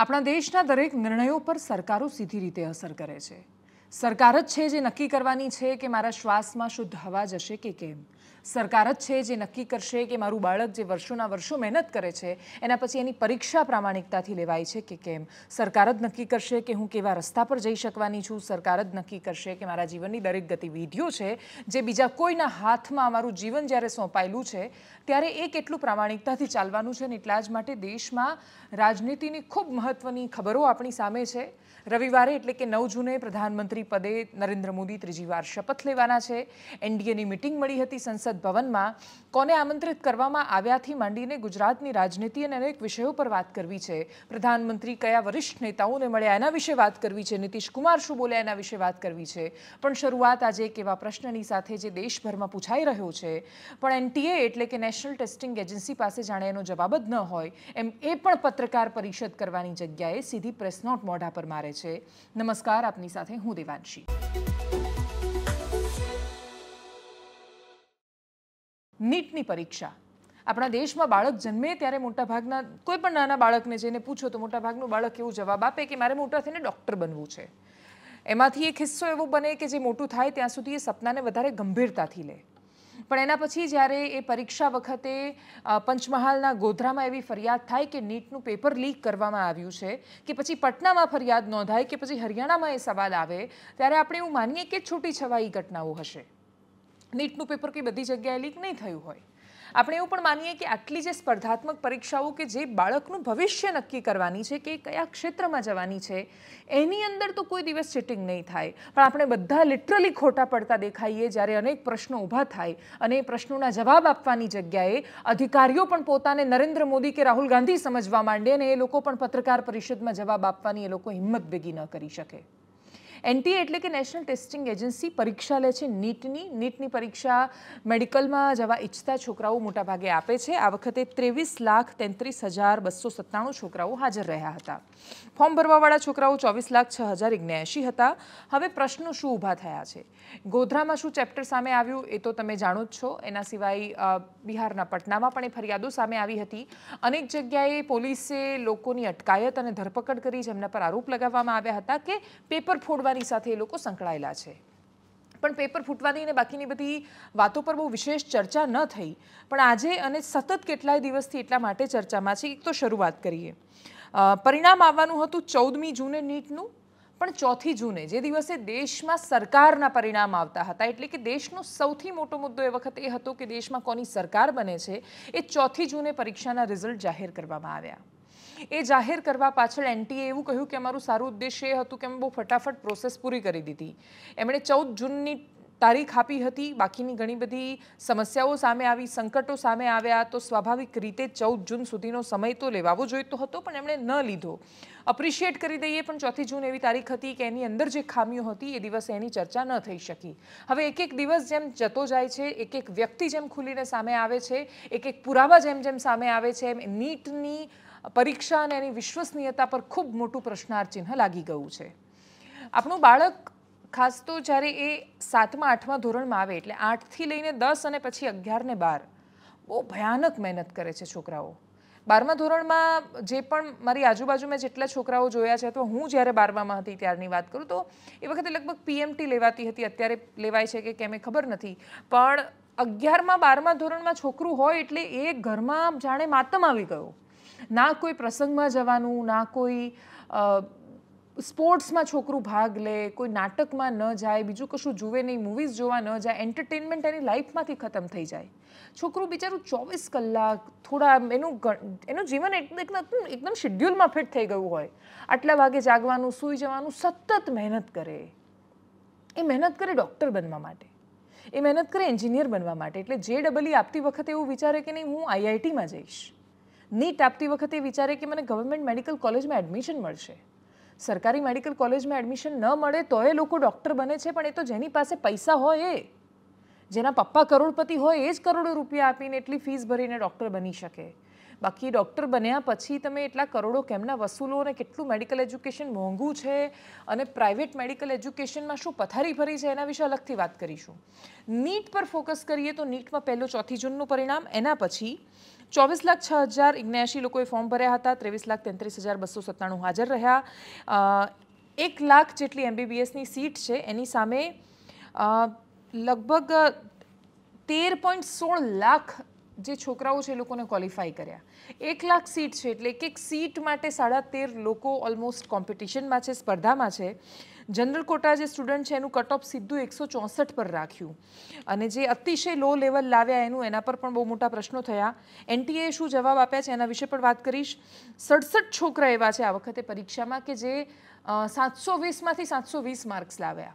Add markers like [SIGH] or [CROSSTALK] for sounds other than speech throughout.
આપણા દેશના દરેક નિર્ણયો પર સરકારો સીધી રીતે અસર કરે છે સરકાર જ છે જે નક્કી કરવાની છે કે મારા શ્વાસમાં શુદ્ધ હવા જશે કે કેમ સરકાર જ છે જે નક્કી કરશે કે મારું બાળક જે વર્ષોના વર્ષો મહેનત કરે છે એના પછી એની પરીક્ષા પ્રામાણિકતાથી લેવાય છે કે કેમ સરકાર જ નક્કી કરશે કે હું કેવા રસ્તા પર જઈ શકવાની છું સરકાર જ નક્કી કરશે કે મારા જીવનની દરેક ગતિવિધિઓ છે જે બીજા કોઈના હાથમાં અમારું જીવન જ્યારે સોંપાયેલું છે ત્યારે એ કેટલું પ્રામાણિકતાથી ચાલવાનું છે ને એટલા જ માટે દેશમાં રાજનીતિની ખૂબ મહત્ત્વની ખબરો આપણી સામે છે રવિવારે એટલે કે નવ જૂને પ્રધાનમંત્રી પદે નરેન્દ્ર મોદી ત્રીજી વાર શપથ લેવાના છે એનડીએની મિટિંગ મળી હતી સંસદ સંસદ ભવનમાં કોને આમંત્રિત કરવામાં આવ્યાથી માંડીને ગુજરાતની રાજનીતિ અને અનેક વિષયો પર વાત કરવી છે પ્રધાનમંત્રી કયા વરિષ્ઠ નેતાઓને મળ્યા એના વિશે વાત કરવી છે નીતિશ કુમાર શું બોલ્યા એના વિશે વાત કરવી છે પણ શરૂઆત આજે એક એવા પ્રશ્નની સાથે જે દેશભરમાં પૂછાઈ રહ્યો છે પણ એનટીએ એટલે કે નેશનલ ટેસ્ટિંગ એજન્સી પાસે જાણે એનો જવાબ જ ન હોય એમ એ પણ પત્રકાર પરિષદ કરવાની જગ્યાએ સીધી પ્રેસ નોટ મોઢા પર મારે છે નમસ્કાર આપની સાથે હું દેવાંશી નીટની પરીક્ષા આપણા દેશમાં બાળક જન્મે ત્યારે મોટાભાગના કોઈ પણ નાના બાળકને જઈને પૂછો તો મોટાભાગનું બાળક એવું જવાબ આપે કે મારે મોટા થઈને ડૉક્ટર બનવું છે એમાંથી એક હિસ્સો એવો બને કે જે મોટું થાય ત્યાં સુધી એ સપનાને વધારે ગંભીરતાથી લે પણ એના પછી જ્યારે એ પરીક્ષા વખતે પંચમહાલના ગોધરામાં એવી ફરિયાદ થાય કે નીટનું પેપર લીક કરવામાં આવ્યું છે કે પછી પટનામાં ફરિયાદ નોંધાય કે પછી હરિયાણામાં એ સવાલ આવે ત્યારે આપણે એવું માનીએ કે છૂટી છવાઈ ઘટનાઓ હશે નીટનું પેપર કે બધી જગ્યાએ લીક નહીં થયું હોય આપણે એવું પણ માનીએ કે આટલી જે સ્પર્ધાત્મક પરીક્ષાઓ કે જે બાળકનું ભવિષ્ય નક્કી કરવાની છે કે કયા ક્ષેત્રમાં જવાની છે એની અંદર તો કોઈ દિવસ ચીટિંગ નહીં થાય પણ આપણે બધા લિટરલી ખોટા પડતા દેખાઈએ જ્યારે અનેક પ્રશ્નો ઊભા થાય અને એ પ્રશ્નોના જવાબ આપવાની જગ્યાએ અધિકારીઓ પણ પોતાને નરેન્દ્ર મોદી કે રાહુલ ગાંધી સમજવા માંડે અને એ લોકો પણ પત્રકાર પરિષદમાં જવાબ આપવાની એ લોકો હિંમત ભેગી ન કરી શકે એનટી એટલે કે નેશનલ ટેસ્ટિંગ એજન્સી પરીક્ષા લે છે નીટની નીટની પરીક્ષા મેડિકલમાં જવા ઇચ્છતા છોકરાઓ મોટાભાગે આપે છે આ વખતે ત્રેવીસ લાખ તેત્રીસ હજાર બસો સત્તાણું છોકરાઓ હાજર રહ્યા હતા ફોર્મ ભરવાવાળા છોકરાઓ ચોવીસ લાખ છ હજાર એગ્નેએંશી હતા હવે પ્રશ્નો શું ઊભા થયા છે ગોધરામાં શું ચેપ્ટર સામે આવ્યું એ તો તમે જાણો જ છો એના સિવાય બિહારના પટનામાં પણ એ ફરિયાદો સામે આવી હતી અનેક જગ્યાએ પોલીસે લોકોની અટકાયત અને ધરપકડ કરી જેમના પર આરોપ લગાવવામાં આવ્યા હતા કે પેપર ફોડવા કારોબારી સાથે એ લોકો સંકળાયેલા છે પણ પેપર ફૂટવાની અને બાકીની બધી વાતો પર બહુ વિશેષ ચર્ચા ન થઈ પણ આજે અને સતત કેટલાય દિવસથી એટલા માટે ચર્ચામાં છે એક તો શરૂઆત કરીએ પરિણામ આવવાનું હતું ચૌદમી જૂને નીટનું પણ ચોથી જૂને જે દિવસે દેશમાં સરકારના પરિણામ આવતા હતા એટલે કે દેશનો સૌથી મોટો મુદ્દો એ વખત એ હતો કે દેશમાં કોની સરકાર બને છે એ ચોથી જૂને પરીક્ષાના રિઝલ્ટ જાહેર કરવામાં આવ્યા એ જાહેર કરવા પાછળ એનટીએ એવું કહ્યું કે અમારું સારું ઉદ્દેશ્ય એ હતું કે અમે બહુ ફટાફટ પ્રોસેસ પૂરી કરી દીધી એમણે ચૌદ જૂનની તારીખ આપી હતી બાકીની ઘણી બધી સમસ્યાઓ સામે આવી સંકટો સામે આવ્યા તો સ્વાભાવિક રીતે ચૌદ જૂન સુધીનો સમય તો લેવાવો જોઈતો હતો પણ એમણે ન લીધો અપ્રિશિએટ કરી દઈએ પણ ચોથી જૂન એવી તારીખ હતી કે એની અંદર જે ખામીઓ હતી એ દિવસે એની ચર્ચા ન થઈ શકી હવે એક એક દિવસ જેમ જતો જાય છે એક એક વ્યક્તિ જેમ ખુલીને સામે આવે છે એક એક પુરાવા જેમ જેમ સામે આવે છે એમ નીટની પરીક્ષા અને એની વિશ્વસનીયતા પર ખૂબ મોટું પ્રશ્નાર્થ ચિહ્ન લાગી ગયું છે આપણું બાળક ખાસ તો જ્યારે એ સાતમા આઠમા ધોરણમાં આવે એટલે આઠથી લઈને દસ અને પછી અગિયાર ને બાર બહુ ભયાનક મહેનત કરે છે છોકરાઓ બારમા ધોરણમાં જે પણ મારી આજુબાજુ મેં જેટલા છોકરાઓ જોયા છે તો હું જ્યારે બારમામાં હતી ત્યારની વાત કરું તો એ વખતે લગભગ પીએમટી લેવાતી હતી અત્યારે લેવાય છે કે કેમ એ ખબર નથી પણ અગિયારમાં બારમા ધોરણમાં છોકરું હોય એટલે એ ઘરમાં જાણે માતમ આવી ગયો ના કોઈ પ્રસંગમાં જવાનું ના કોઈ સ્પોર્ટ્સમાં છોકરું ભાગ લે કોઈ નાટકમાં ન જાય બીજું કશું જુએ નહીં મૂવીઝ જોવા ન જાય એન્ટરટેનમેન્ટ એની લાઈફમાંથી ખતમ થઈ જાય છોકરું બિચારું ચોવીસ કલાક થોડા એનું એનું જીવન એકદમ એકદમ શેડ્યુલમાં ફિટ થઈ ગયું હોય આટલા વાગે જાગવાનું સૂઈ જવાનું સતત મહેનત કરે એ મહેનત કરે ડૉક્ટર બનવા માટે એ મહેનત કરે એન્જિનિયર બનવા માટે એટલે જે ડબલઈ e આપતી વખતે એવું વિચારે કે નહીં હું આઈઆઈટીમાં જઈશ નીટ આપતી વખતે વિચારે કે મને ગવર્મેન્ટ મેડિકલ કોલેજમાં એડમિશન મળશે સરકારી મેડિકલ કોલેજમાં એડમિશન ન મળે તો એ લોકો ડૉક્ટર બને છે પણ એ તો જેની પાસે પૈસા હોય એ જેના પપ્પા કરોડપતિ હોય એ જ કરોડો રૂપિયા આપીને એટલી ફીસ ભરીને ડૉક્ટર બની શકે બાકી ડૉક્ટર બન્યા પછી તમે એટલા કરોડો કેમના વસૂલો અને કેટલું મેડિકલ એજ્યુકેશન મોંઘું છે અને પ્રાઇવેટ મેડિકલ એજ્યુકેશનમાં શું પથારી ફરી છે એના વિશે અલગથી વાત કરીશું નીટ પર ફોકસ કરીએ તો નીટમાં પહેલો ચોથી જૂનનું પરિણામ એના પછી ચોવીસ લાખ છ હજાર ઇગ્નેશી લોકોએ ફોર્મ ભર્યા હતા ત્રેવીસ લાખ તેત્રીસ હજાર બસો સત્તાણું હાજર રહ્યા એક લાખ જેટલી એમબીબીએસની સીટ છે એની સામે લગભગ તેર પોઈન્ટ સોળ લાખ જે છોકરાઓ છે એ લોકોને ક્વોલિફાય કર્યા એક લાખ સીટ છે એટલે એક એક સીટ માટે સાડા તેર લોકો ઓલમોસ્ટ કોમ્પિટિશનમાં છે સ્પર્ધામાં છે જનરલ કોટા જે સ્ટુડન્ટ છે એનું કટ ઓફ સીધું એકસો ચોસઠ પર રાખ્યું અને જે અતિશય લો લેવલ લાવ્યા એનું એના પર પણ બહુ મોટા પ્રશ્નો થયા એનટીએ શું જવાબ આપ્યા છે એના વિશે પણ વાત કરીશ સડસઠ છોકરા એવા છે આ વખતે પરીક્ષામાં કે જે સાતસો વીસમાંથી સાતસો વીસ માર્ક્સ લાવ્યા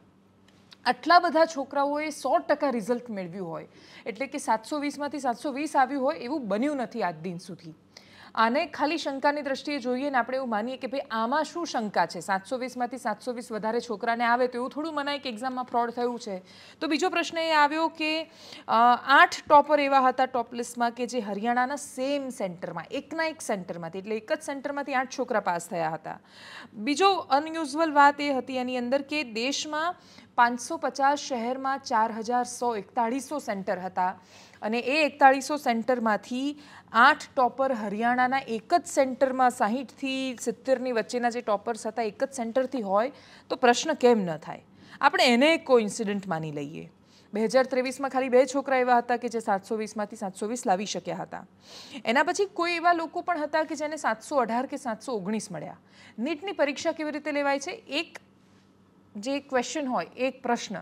આટલા બધા છોકરાઓએ સો ટકા રિઝલ્ટ મેળવ્યું હોય એટલે કે સાતસો વીસમાંથી સાતસો વીસ આવ્યું હોય એવું બન્યું નથી આજ દિન સુધી આને ખાલી શંકાની દ્રષ્ટિએ જોઈએ ને આપણે એવું માનીએ કે ભાઈ આમાં શું શંકા છે સાતસો વીસમાંથી સાતસો વીસ વધારે છોકરાને આવે તો એવું થોડું મનાય કે એક્ઝામમાં ફ્રોડ થયું છે તો બીજો પ્રશ્ન એ આવ્યો કે આઠ ટોપર એવા હતા ટોપલિસ્ટમાં કે જે હરિયાણાના સેમ સેન્ટરમાં એકના એક સેન્ટરમાંથી એટલે એક જ સેન્ટરમાંથી આઠ છોકરા પાસ થયા હતા બીજો અનયુઝ્યુઅલ વાત એ હતી એની અંદર કે દેશમાં પાંચસો પચાસ શહેરમાં ચાર હજાર સો એકતાળીસો સેન્ટર હતા અને એ એકતાળીસો સેન્ટરમાંથી આઠ ટોપર હરિયાણાના એક જ સેન્ટરમાં સાહીઠથી સિત્તેરની વચ્ચેના જે ટોપર્સ હતા એક જ સેન્ટરથી હોય તો પ્રશ્ન કેમ ન થાય આપણે એને એક કોઇન્સિડન્ટ માની લઈએ બે હજાર ત્રેવીસમાં ખાલી બે છોકરા એવા હતા કે જે સાતસો વીસમાંથી સાતસો વીસ લાવી શક્યા હતા એના પછી કોઈ એવા લોકો પણ હતા કે જેને સાતસો અઢાર કે સાતસો ઓગણીસ મળ્યા નીટની પરીક્ષા કેવી રીતે લેવાય છે એક જે ક્વેશ્ચન હોય એક પ્રશ્ન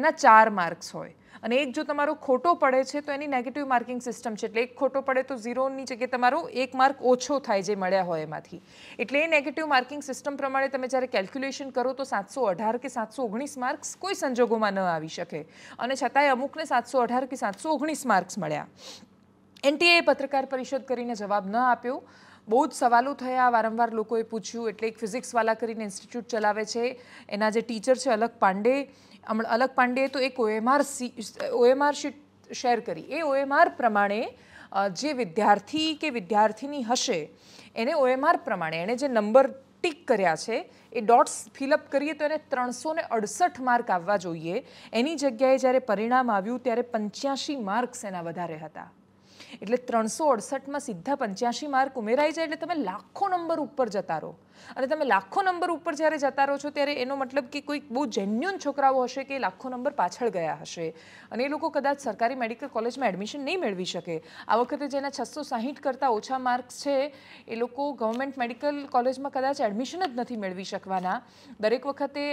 એના ચાર માર્ક્સ હોય અને એક જો તમારો ખોટો પડે છે તો એની નેગેટિવ માર્કિંગ સિસ્ટમ છે એટલે એક ખોટો પડે તો ઝીરોની જગ્યાએ તમારો એક માર્ક ઓછો થાય જે મળ્યા હોય એમાંથી એટલે એ નેગેટિવ માર્કિંગ સિસ્ટમ પ્રમાણે તમે જ્યારે કેલ્ક્યુલેશન કરો તો સાતસો અઢાર કે સાતસો ઓગણીસ માર્ક્સ કોઈ સંજોગોમાં ન આવી શકે અને છતાંય અમુકને સાતસો અઢાર કે સાતસો ઓગણીસ માર્ક્સ મળ્યા એનટીએ પત્રકાર પરિષદ કરીને જવાબ ન આપ્યો બહુ જ સવાલો થયા વારંવાર લોકોએ પૂછ્યું એટલે એક ફિઝિક્સવાલા કરીને ઇન્સ્ટિટ્યૂટ ચલાવે છે એના જે ટીચર છે અલગ પાંડે અલગ પાંડેએ તો એક OMR C OMR sheet share કરી એ ઓએમઆર પ્રમાણે જે વિદ્યાર્થી કે વિદ્યાર્થીની હશે એને ઓએમઆર પ્રમાણે એણે જે નંબર ટીક કર્યા છે એ ડોટ્સ ફિલઅપ કરીએ તો એને ત્રણસો ને અડસઠ માર્ક આવવા જોઈએ એની જગ્યાએ જ્યારે પરિણામ આવ્યું ત્યારે પંચ્યાસી માર્ક્સ એના વધારે હતા એટલે ત્રણસો અડસઠમાં સીધા પંચ્યાસી માર્ક ઉમેરાઈ જાય એટલે તમે લાખો નંબર ઉપર જતા રહો અને તમે લાખો નંબર ઉપર જ્યારે જતા રહો છો ત્યારે એનો મતલબ કે કોઈક બહુ જેન્યુન છોકરાઓ હશે કે લાખો નંબર પાછળ ગયા હશે અને એ લોકો કદાચ સરકારી મેડિકલ કોલેજમાં એડમિશન નહીં મેળવી શકે આ વખતે જેના છસો સાહીઠ કરતાં ઓછા માર્ક્સ છે એ લોકો ગવર્મેન્ટ મેડિકલ કોલેજમાં કદાચ એડમિશન જ નથી મેળવી શકવાના દરેક વખતે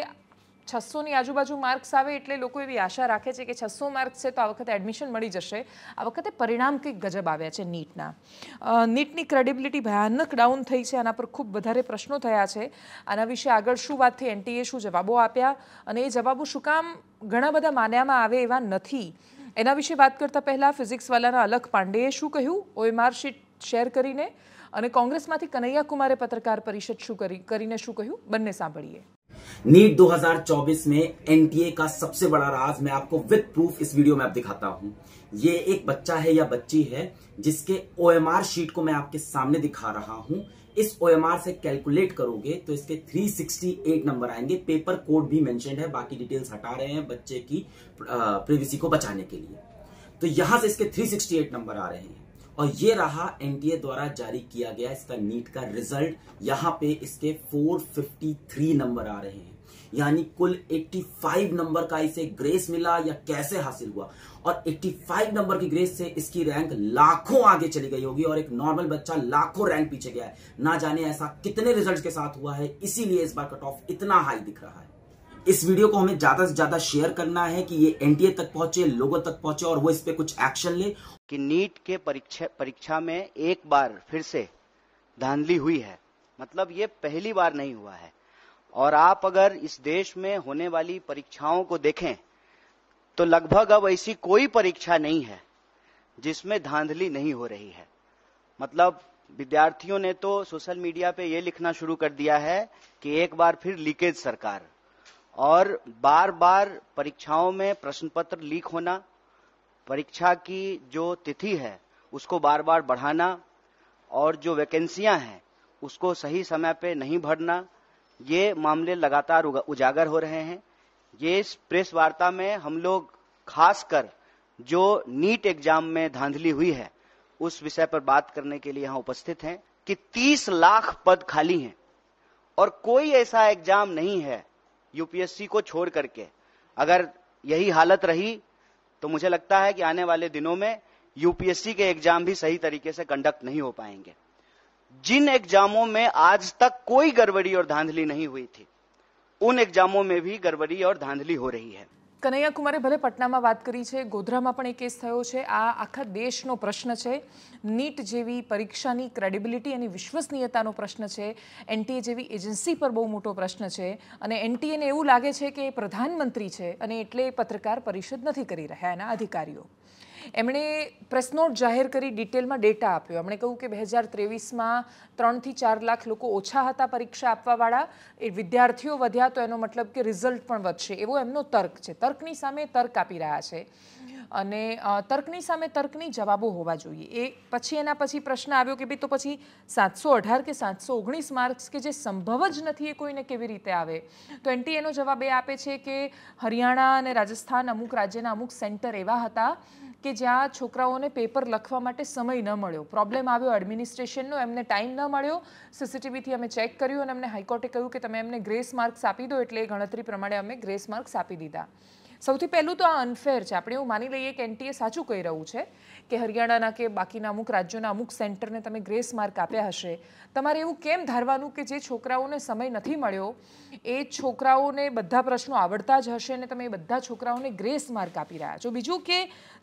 છસોની આજુબાજુ માર્ક્સ આવે એટલે લોકો એવી આશા રાખે છે કે છસો માર્ક્સ છે તો આ વખતે એડમિશન મળી જશે આ વખતે પરિણામ કંઈક ગજબ આવ્યા છે નીટના નીટની ક્રેડિબિલિટી ભયાનક ડાઉન થઈ છે આના પર ખૂબ વધારે પ્રશ્નો થયા છે આના વિશે આગળ શું વાત થઈ એનટીએ શું જવાબો આપ્યા અને એ જવાબો શું કામ ઘણા બધા માન્યામાં આવે એવા નથી એના વિશે વાત કરતાં પહેલાં ફિઝિક્સવાલાના અલખ પાંડેએ શું કહ્યું ઓએમઆર શીટ શેર કરીને અને કોંગ્રેસમાંથી કનૈયા કુમારે પત્રકાર પરિષદ શું કરી કરીને શું કહ્યું બંને સાંભળીએ नीट 2024 में एनटीए का सबसे बड़ा राज मैं आपको विद प्रूफ इस वीडियो में आप दिखाता हूं ये एक बच्चा है या बच्ची है जिसके ओएमआर शीट को मैं आपके सामने दिखा रहा हूं इस ओएमआर से कैलकुलेट करोगे तो इसके 368 नंबर आएंगे पेपर कोड भी मेंशन है बाकी डिटेल्स हटा रहे हैं बच्चे की प्रिवेसी को बचाने के लिए तो यहां से इसके थ्री नंबर आ रहे हैं और ये रहा एनटीए द्वारा जारी किया गया इसका नीट का रिजल्ट यहाँ पे इसके 453 नंबर आ रहे हैं यानी कुल 85 नंबर का इसे ग्रेस मिला या कैसे हासिल हुआ और 85 नंबर की ग्रेस से इसकी रैंक लाखों आगे चली गई होगी और एक नॉर्मल बच्चा लाखों रैंक पीछे गया है ना जाने ऐसा कितने रिजल्ट के साथ हुआ है इसीलिए इस बार कट ऑफ इतना हाई दिख रहा है इस वीडियो को हमें ज्यादा से ज्यादा शेयर करना है कि ये एनटीए तक पहुंचे लोगों तक पहुंचे और वो इस पे कुछ एक्शन ले कि नीट के परीक्षा परीक्षा में एक बार फिर से धांधली हुई है मतलब ये पहली बार नहीं हुआ है और आप अगर इस देश में होने वाली परीक्षाओं को देखें तो लगभग अब ऐसी कोई परीक्षा नहीं है जिसमें धांधली नहीं हो रही है मतलब विद्यार्थियों ने तो सोशल मीडिया पे ये लिखना शुरू कर दिया है कि एक बार फिर लीकेज सरकार और बार बार परीक्षाओं में प्रश्न पत्र लीक होना परीक्षा की जो तिथि है उसको बार बार बढ़ाना और जो वैकेंसियां हैं उसको सही समय पे नहीं भरना ये मामले लगातार उजागर हो रहे हैं ये इस प्रेस वार्ता में हम लोग खासकर जो नीट एग्जाम में धांधली हुई है उस विषय पर बात करने के लिए यहां उपस्थित हैं कि 30 लाख पद खाली हैं और कोई ऐसा एग्जाम नहीं है यूपीएससी को छोड़ करके अगर यही हालत रही तो मुझे लगता है कि आने वाले दिनों में यूपीएससी के एग्जाम भी सही तरीके से कंडक्ट नहीं हो पाएंगे जिन एग्जामों में आज तक कोई गड़बड़ी और धांधली नहीं हुई थी उन एग्जामों में भी गड़बड़ी और धांधली हो रही है કનૈયા કુમારે ભલે પટનામાં વાત કરી છે ગોધરામાં પણ એ કેસ થયો છે આ આખા દેશનો પ્રશ્ન છે નીટ જેવી પરીક્ષાની ક્રેડિબિલિટી અને વિશ્વસનીયતાનો પ્રશ્ન છે એનટીએ જેવી એજન્સી પર બહુ મોટો પ્રશ્ન છે અને એનટીએને એવું લાગે છે કે પ્રધાનમંત્રી છે અને એટલે પત્રકાર પરિષદ નથી કરી રહ્યા એના અધિકારીઓ એમણે પ્રેસ જાહેર કરી ડિટેલમાં ડેટા આપ્યો એમણે કહ્યું કે બે હજાર ત્રેવીસમાં ત્રણથી ચાર લાખ લોકો ઓછા હતા પરીક્ષા આપવાવાળા એ વિદ્યાર્થીઓ વધ્યા તો એનો મતલબ કે રિઝલ્ટ પણ વધશે એવો એમનો તર્ક છે તર્કની સામે તર્ક આપી રહ્યા છે અને તર્કની સામે તર્કની જવાબો હોવા જોઈએ એ પછી એના પછી પ્રશ્ન આવ્યો કે ભાઈ તો પછી સાતસો અઢાર કે સાતસો ઓગણીસ માર્ક્સ કે જે સંભવ જ નથી એ કોઈને કેવી રીતે આવે તો એનટી એનો જવાબ એ આપે છે કે હરિયાણા અને રાજસ્થાન અમુક રાજ્યના અમુક સેન્ટર એવા હતા કે જ્યાં છોકરાઓને પેપર લખવા માટે સમય ન મળ્યો પ્રોબ્લેમ આવ્યો એડમિનિસ્ટ્રેશનનો એમને ટાઈમ ન મળ્યો સીસીટીવીથી અમે ચેક કર્યું અને એમને હાઈકોર્ટે કહ્યું કે તમે એમને ગ્રેસ માર્ક્સ આપી દો એટલે એ ગણતરી પ્રમાણે અમે ગ્રેસ માર્ક્સ આપી દીધા સૌથી પહેલું તો આ અનફેર છે આપણે એવું માની લઈએ કે એનટીએ સાચું કહી રહ્યું છે કે હરિયાણાના કે બાકીના અમુક રાજ્યોના અમુક સેન્ટરને તમે ગ્રેસ માર્ક આપ્યા હશે તમારે એવું કેમ ધારવાનું કે જે છોકરાઓને સમય નથી મળ્યો એ છોકરાઓને બધા પ્રશ્નો આવડતા જ હશે અને તમે એ બધા છોકરાઓને ગ્રેસ માર્ક આપી રહ્યા છો બીજું કે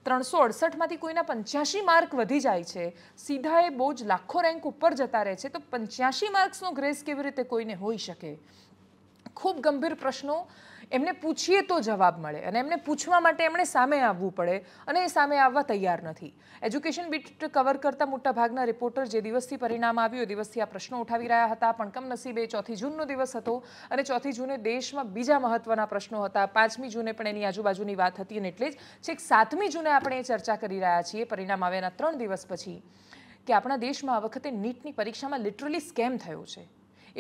ત્રણસો અડસઠમાંથી કોઈના પંચ્યાસી માર્ક વધી જાય છે સીધા એ બહુ જ લાખો રેન્ક ઉપર જતા રહે છે તો પંચ્યાસી માર્ક્સનો ગ્રેસ કેવી રીતે કોઈને હોઈ શકે ખૂબ ગંભીર પ્રશ્નો એમને પૂછીએ તો જવાબ મળે અને એમને પૂછવા માટે એમણે સામે આવવું પડે અને એ સામે આવવા તૈયાર નથી એજ્યુકેશન બીટ કવર કરતા મોટાભાગના રિપોર્ટર જે દિવસથી પરિણામ આવ્યું દિવસથી આ પ્રશ્નો ઉઠાવી રહ્યા હતા પણ કમનસીબે ચોથી જૂનનો દિવસ હતો અને ચોથી જૂને દેશમાં બીજા મહત્વના પ્રશ્નો હતા પાંચમી જૂને પણ એની આજુબાજુની વાત હતી અને એટલે જ છેક સાતમી જૂને આપણે એ ચર્ચા કરી રહ્યા છીએ પરિણામ આવ્યાના ત્રણ દિવસ પછી કે આપણા દેશમાં આ વખતે નીટની પરીક્ષામાં લિટરલી સ્કેમ થયો છે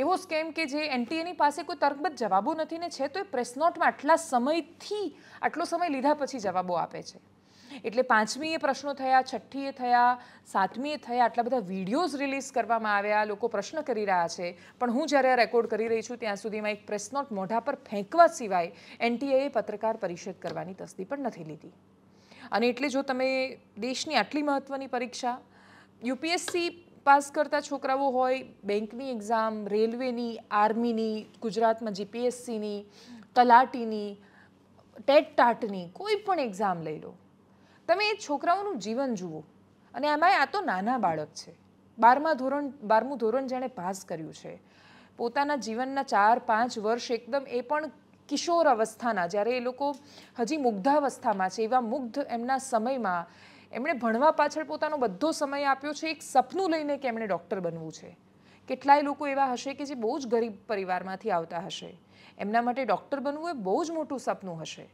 એવો સ્કેમ કે જે એનટીએની પાસે કોઈ તર્કબદ્ધ જવાબો નથી ને છે તો એ પ્રેસ નોટમાં આટલા સમયથી આટલો સમય લીધા પછી જવાબો આપે છે એટલે પાંચમી એ પ્રશ્નો થયા છઠ્ઠીએ થયા સાતમીએ થયા આટલા બધા વિડીયોઝ રિલીઝ કરવામાં આવ્યા લોકો પ્રશ્ન કરી રહ્યા છે પણ હું જ્યારે રેકોર્ડ કરી રહી છું ત્યાં સુધીમાં એક પ્રેસ નોટ મોઢા પર ફેંકવા સિવાય એનટીએએ પત્રકાર પરિષદ કરવાની તસ્દી પણ નથી લીધી અને એટલે જો તમે દેશની આટલી મહત્ત્વની પરીક્ષા યુપીએસસી પાસ કરતા છોકરાઓ હોય બેંકની એક્ઝામ રેલવેની આર્મીની ગુજરાતમાં જીપીએસસીની તલાટીની ટેટ ટાટની કોઈ પણ એક્ઝામ લઈ લો તમે એ છોકરાઓનું જીવન જુઓ અને એમાં આ તો નાના બાળક છે બારમા ધોરણ બારમું ધોરણ જેણે પાસ કર્યું છે પોતાના જીવનના ચાર પાંચ વર્ષ એકદમ એ પણ કિશોર અવસ્થાના જ્યારે એ લોકો હજી મુગ્ધાવસ્થામાં છે એવા મુગ્ધ એમના સમયમાં એમણે ભણવા પાછળ પોતાનો બધો સમય આપ્યો છે એક સપનું લઈને કે એમણે ડૉક્ટર બનવું છે કેટલાય લોકો એવા હશે કે જે બહુ જ ગરીબ પરિવારમાંથી આવતા હશે એમના માટે ડૉક્ટર બનવું એ બહુ જ મોટું સપનું હશે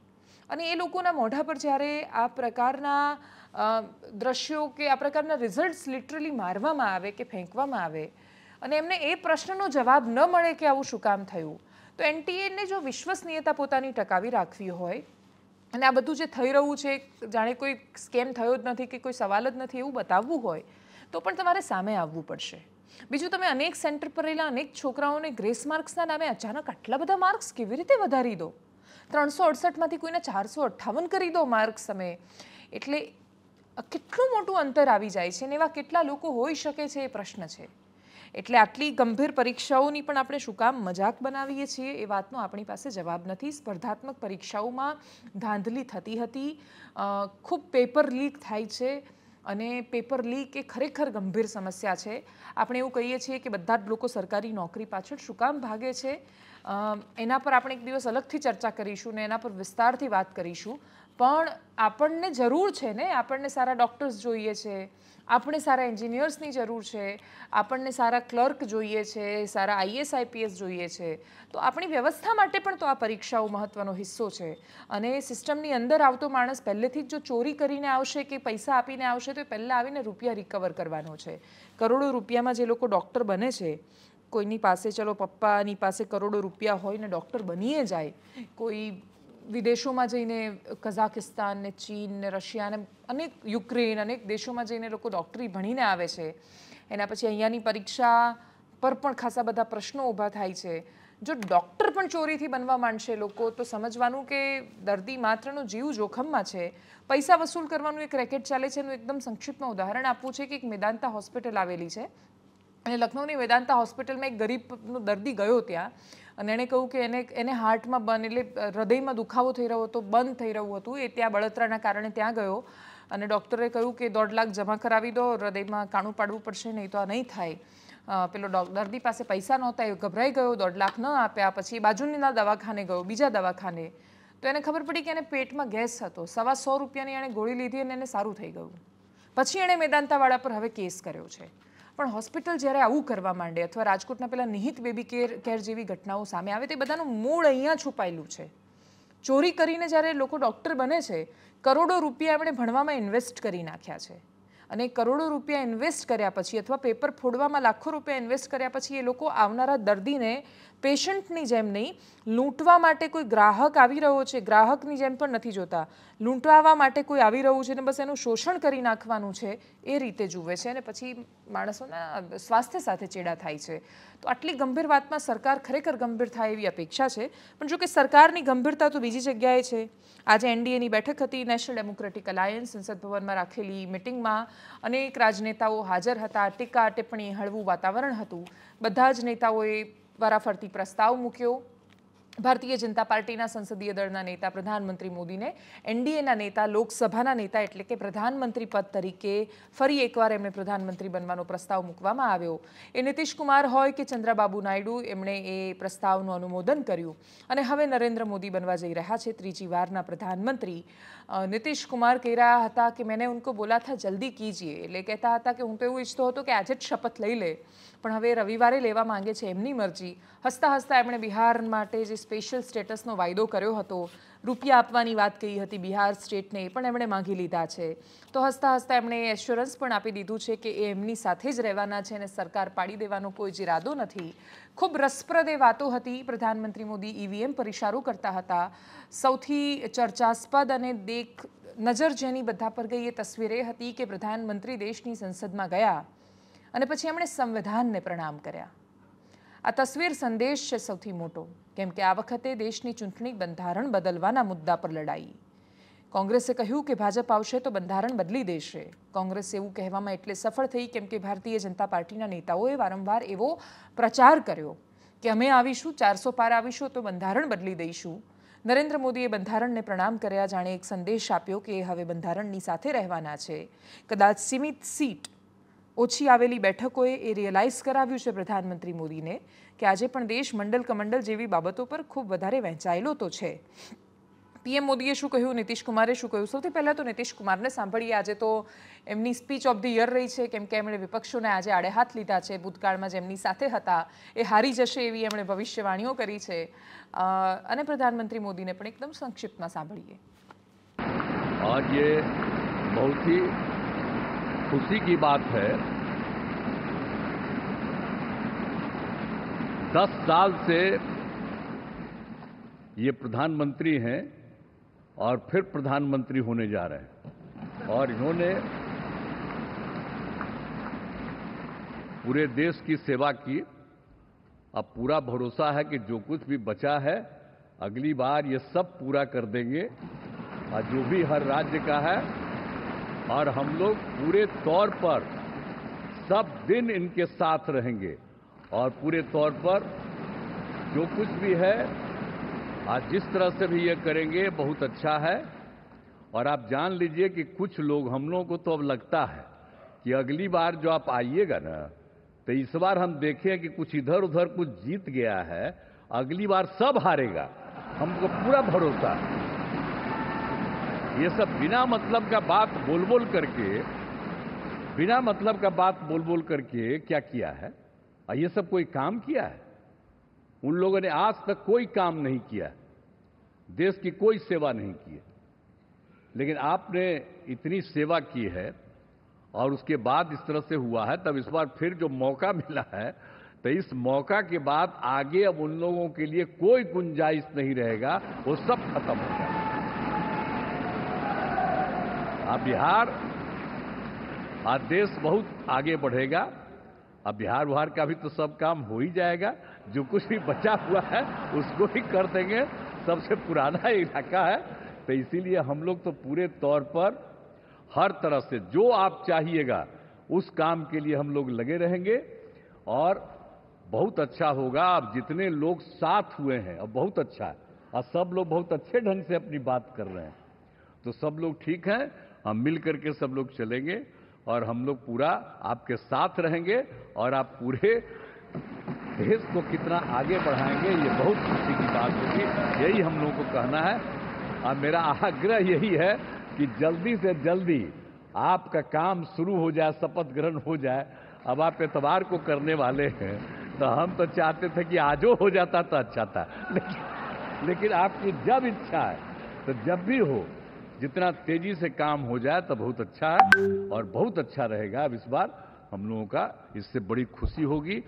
અને એ લોકોના મોઢા પર જ્યારે આ પ્રકારના દ્રશ્યો કે આ પ્રકારના રિઝલ્ટ્સ લિટરલી મારવામાં આવે કે ફેંકવામાં આવે અને એમને એ પ્રશ્નનો જવાબ ન મળે કે આવું શું કામ થયું તો એનટીએને જો વિશ્વસનીયતા પોતાની ટકાવી રાખવી હોય અને આ બધું જે થઈ રહ્યું છે જાણે કોઈ સ્કેમ થયો જ નથી કે કોઈ સવાલ જ નથી એવું બતાવવું હોય તો પણ તમારે સામે આવવું પડશે બીજું તમે અનેક સેન્ટર પર રહેલા અનેક છોકરાઓને ગ્રેસ માર્ક્સના નામે અચાનક આટલા બધા માર્ક્સ કેવી રીતે વધારી દો ત્રણસો અડસઠમાંથી કોઈને ચારસો અઠ્ઠાવન કરી દો માર્ક્સ તમે એટલે કેટલું મોટું અંતર આવી જાય છે અને એવા કેટલા લોકો હોઈ શકે છે એ પ્રશ્ન છે એટલે આટલી ગંભીર પરીક્ષાઓની પણ આપણે શું કામ મજાક બનાવીએ છીએ એ વાતનો આપણી પાસે જવાબ નથી સ્પર્ધાત્મક પરીક્ષાઓમાં ધાંધલી થતી હતી ખૂબ પેપર લીક થાય છે અને પેપર લીક એ ખરેખર ગંભીર સમસ્યા છે આપણે એવું કહીએ છીએ કે બધા જ લોકો સરકારી નોકરી પાછળ શું કામ ભાગે છે એના પર આપણે એક દિવસ અલગથી ચર્ચા કરીશું ને એના પર વિસ્તારથી વાત કરીશું પણ આપણને જરૂર છે ને આપણને સારા ડૉક્ટર્સ જોઈએ છે આપણે સારા એન્જિનિયર્સની જરૂર છે આપણને સારા ક્લર્ક જોઈએ છે સારા આઈએસ આઈપીએસ જોઈએ છે તો આપણી વ્યવસ્થા માટે પણ તો આ પરીક્ષાઓ મહત્ત્વનો હિસ્સો છે અને સિસ્ટમની અંદર આવતો માણસ પહેલેથી જ જો ચોરી કરીને આવશે કે પૈસા આપીને આવશે તો પહેલાં આવીને રૂપિયા રિકવર કરવાનો છે કરોડો રૂપિયામાં જે લોકો ડૉક્ટર બને છે કોઈની પાસે ચલો પપ્પાની પાસે કરોડો રૂપિયા હોય ને ડૉક્ટર બનીએ જાય કોઈ વિદેશોમાં જઈને કઝાકિસ્તાન ને ચીન ને રશિયા ને અનેક યુક્રેન અનેક દેશોમાં જઈને લોકો ડૉક્ટરી ભણીને આવે છે એના પછી અહીંયાની પરીક્ષા પર પણ ખાસા બધા પ્રશ્નો ઊભા થાય છે જો ડૉક્ટર પણ ચોરીથી બનવા માંડશે લોકો તો સમજવાનું કે દર્દી માત્રનો જીવ જોખમમાં છે પૈસા વસૂલ કરવાનું એક રેકેટ ચાલે છે એનું એકદમ સંક્ષિપ્તમાં ઉદાહરણ આપવું છે કે એક મેદાંતા હોસ્પિટલ આવેલી છે અને લખનૌની વેદાંતા હોસ્પિટલમાં એક ગરીબનો દર્દી ગયો ત્યાં અને એણે કહ્યું કે એને એને હાર્ટમાં બંધ એટલે હૃદયમાં દુખાવો થઈ રહ્યો હતો બંધ થઈ રહ્યું હતું એ ત્યાં બળતરાના કારણે ત્યાં ગયો અને ડૉક્ટરે કહ્યું કે દોઢ લાખ જમા કરાવી દો હૃદયમાં કાણું પાડવું પડશે નહીં તો આ નહીં થાય પેલો દર્દી પાસે પૈસા નહોતા એ ગભરાઈ ગયો દોઢ લાખ ન આપ્યા પછી બાજુના દવાખાને ગયો બીજા દવાખાને તો એને ખબર પડી કે એને પેટમાં ગેસ હતો સવા સો રૂપિયાની એણે ગોળી લીધી અને એને સારું થઈ ગયું પછી એણે મેદાંતાવાળા પર હવે કેસ કર્યો છે પણ હોસ્પિટલ જ્યારે આવું કરવા માંડે અથવા રાજકોટના પેલા નિહિત બેબી કેર કેર જેવી ઘટનાઓ સામે આવે તે બધાનું મૂળ અહીંયા છુપાયેલું છે ચોરી કરીને જ્યારે લોકો ડૉક્ટર બને છે કરોડો રૂપિયા એમણે ભણવામાં ઇન્વેસ્ટ કરી નાખ્યા છે અને કરોડો રૂપિયા ઇન્વેસ્ટ કર્યા પછી અથવા પેપર ફોડવામાં લાખો રૂપિયા ઇન્વેસ્ટ કર્યા પછી એ લોકો આવનારા દર્દીને પેશન્ટની જેમ નહીં લૂંટવા માટે કોઈ ગ્રાહક આવી રહ્યો છે ગ્રાહકની જેમ પણ નથી જોતા લૂંટાવા માટે કોઈ આવી રહ્યું છે ને બસ એનું શોષણ કરી નાખવાનું છે એ રીતે જુએ છે અને પછી માણસોના સ્વાસ્થ્ય સાથે ચેડા થાય છે તો આટલી ગંભીર વાતમાં સરકાર ખરેખર ગંભીર થાય એવી અપેક્ષા છે પણ જો કે સરકારની ગંભીરતા તો બીજી જગ્યાએ છે આજે એનડીએની બેઠક હતી નેશનલ ડેમોક્રેટિક અલાયન્સ સંસદ ભવનમાં રાખેલી મિટિંગમાં અનેક રાજનેતાઓ હાજર હતા ટીકા ટિપ્પણી હળવું વાતાવરણ હતું બધા જ નેતાઓએ વારાફરતી પ્રસ્તાવ મૂક્યો ભારતીય જનતા પાર્ટીના સંસદીય દળના નેતા પ્રધાનમંત્રી મોદીને એનડીએના નેતા લોકસભાના નેતા એટલે કે પ્રધાનમંત્રી પદ તરીકે ફરી એકવાર એમણે પ્રધાનમંત્રી બનવાનો પ્રસ્તાવ મૂકવામાં આવ્યો એ નીતિશકુમાર હોય કે ચંદ્રબાબુ નાયડુ એમણે એ પ્રસ્તાવનું અનુમોદન કર્યું અને હવે નરેન્દ્ર મોદી બનવા જઈ રહ્યા છે ત્રીજી વારના પ્રધાનમંત્રી નીતિશકુમાર કહી રહ્યા હતા કે મેં ઉનકો બોલા થા જલ્દી કીજીએ એટલે કહેતા હતા કે હું તો એવું ઈચ્છતો હતો કે આજે જ શપથ લઈ લે પણ હવે રવિવારે લેવા માંગે છે એમની મરજી હસતા હસતા એમણે બિહાર માટે જે સ્પેશિયલ સ્ટેટસનો વાયદો કર્યો હતો રૂપિયા આપવાની વાત કહી હતી બિહાર સ્ટેટને એ પણ એમણે માંગી લીધા છે તો હસતા હસતા એમણે એશ્યોરન્સ પણ આપી દીધું છે કે એ એમની સાથે જ રહેવાના છે અને સરકાર પાડી દેવાનો કોઈ જ ઇરાદો નથી ખૂબ રસપ્રદ એ વાતો હતી પ્રધાનમંત્રી મોદી ઈવીએમ પર ઇશારો કરતા હતા સૌથી ચર્ચાસ્પદ અને દેખ નજર જેની બધા પર ગઈ એ તસવીરે હતી કે પ્રધાનમંત્રી દેશની સંસદમાં ગયા અને પછી એમણે સંવિધાનને પ્રણામ કર્યા આ તસવીર સંદેશ છે સૌથી મોટો કેમ કે આ વખતે દેશની ચૂંટણી બંધારણ બદલવાના મુદ્દા પર લડાઈ કોંગ્રેસે કહ્યું કે ભાજપ આવશે તો બંધારણ બદલી દેશે કોંગ્રેસ એવું કહેવામાં એટલે સફળ થઈ કેમ કે ભારતીય જનતા પાર્ટીના નેતાઓએ વારંવાર એવો પ્રચાર કર્યો કે અમે આવીશું ચારસો પાર આવીશું તો બંધારણ બદલી દઈશું નરેન્દ્ર મોદીએ બંધારણને પ્રણામ કર્યા જાણે એક સંદેશ આપ્યો કે એ હવે બંધારણની સાથે રહેવાના છે કદાચ સીમિત સીટ ઓછી આવેલી બેઠકોએ એ રિયલાઇઝ કરાવ્યું છે પ્રધાનમંત્રી મોદીને કે આજે પણ દેશ મંડલ કમંડલ જેવી બાબતો પર ખૂબ વધારે વહેંચાયેલો તો છે પીએમ મોદીએ શું કહ્યું નીતિશ કુમારે શું કહ્યું સૌથી પહેલાં તો નીતિશ કુમારને સાંભળીએ આજે તો એમની સ્પીચ ઓફ ધ યર રહી છે કેમ કે એમણે વિપક્ષોને આજે આડે હાથ લીધા છે ભૂતકાળમાં જેમની સાથે હતા એ હારી જશે એવી એમણે ભવિષ્યવાણીઓ કરી છે અને પ્રધાનમંત્રી મોદીને પણ એકદમ સંક્ષિપ્તમાં સાંભળીએ आज खुशी की बात है दस साल से ये प्रधानमंत्री हैं और फिर प्रधानमंत्री होने जा रहे हैं और इन्होंने पूरे देश की सेवा की अब पूरा भरोसा है कि जो कुछ भी बचा है अगली बार ये सब पूरा कर देंगे और जो भी हर राज्य का है और हम लोग पूरे तौर पर सब दिन इनके साथ रहेंगे और पूरे तौर पर जो कुछ भी है आज जिस तरह से भी ये करेंगे बहुत अच्छा है और आप जान लीजिए कि कुछ लोग हम लोगों को तो अब लगता है कि अगली बार जो आप आइएगा ना तो इस बार हम देखें कि कुछ इधर उधर कुछ जीत गया है अगली बार सब हारेगा हमको पूरा भरोसा है ये सब बिना मतलब का बात बोल बोल करके बिना मतलब का बात बोल बोल करके क्या किया है और ये सब कोई काम किया है उन लोगों ने आज तक कोई काम नहीं किया देश की कोई सेवा नहीं की है लेकिन आपने इतनी सेवा की है और उसके बाद इस तरह से हुआ है तब इस बार फिर जो मौका मिला है तो इस मौका के बाद आगे अब उन लोगों के लिए कोई गुंजाइश नहीं रहेगा वो सब खत्म हो जाएगा अब बिहार आज देश बहुत आगे बढ़ेगा अब बिहार उहार का भी तो सब काम हो ही जाएगा जो कुछ भी बचा हुआ है उसको ही कर देंगे सबसे पुराना [LAUGHS] इलाका है तो इसीलिए हम लोग तो पूरे तौर पर हर तरह से जो आप चाहिएगा उस काम के लिए हम लोग लगे रहेंगे और बहुत अच्छा होगा अब जितने लोग साथ हुए हैं अब बहुत अच्छा है और सब लोग बहुत अच्छे ढंग से अपनी बात कर रहे हैं तो सब लोग ठीक हैं हम मिल करके सब लोग चलेंगे और हम लोग पूरा आपके साथ रहेंगे और आप पूरे देश को कितना आगे बढ़ाएंगे ये बहुत खुशी की बात होगी यही हम लोगों को कहना है और मेरा आग्रह यही है कि जल्दी से जल्दी आपका काम शुरू हो जाए शपथ ग्रहण हो जाए अब आप एतवार को करने वाले हैं तो हम तो चाहते थे कि आजो हो जाता तो अच्छा था लेकिन, लेकिन आपकी जब इच्छा है तो जब भी हो जितना तेजी से काम हो जाए तो बहुत अच्छा है और बहुत अच्छा रहेगा अब इस बार हम लोगों का इससे बड़ी खुशी होगी